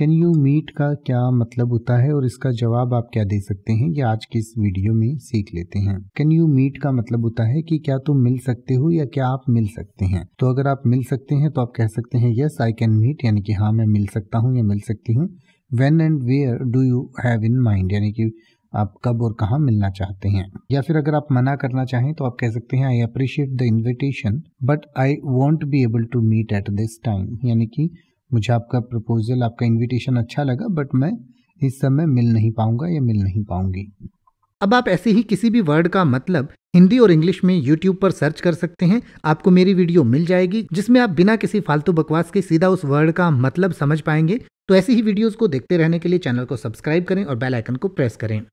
can you meet का क्या मतलब होता है और इसका जवाब आप क्या दे सकते हैं ये आज की इस वीडियो में सीख लेते हैं कैन यू मीट का मतलब होता है कि क्या तुम मिल सकते हो या क्या आप मिल सकते हैं तो अगर आप मिल सकते हैं तो आप कह सकते हैं यस आई कैन मीट यानी कि हाँ मैं मिल सकता हूँ या मिल सकती हूँ when and where do you have in mind यानी कि आप कब और कहाँ मिलना चाहते हैं या फिर अगर आप मना करना चाहें तो आप कह सकते हैं I appreciate the invitation but I won't be able to meet at this time यानी कि मुझे आपका प्रपोज़ल आपका इनविटेशन अच्छा लगा बट मैं इस समय मिल नहीं पाऊंगा या मिल नहीं पाऊंगी अब आप ऐसे ही किसी भी वर्ड का मतलब हिंदी और इंग्लिश में यूट्यूब पर सर्च कर सकते हैं आपको मेरी वीडियो मिल जाएगी जिसमें आप बिना किसी फालतू बकवास के सीधा उस वर्ड का मतलब समझ पाएंगे तो ऐसी ही वीडियोस को देखते रहने के लिए चैनल को सब्सक्राइब करें और बेल आइकन को प्रेस करें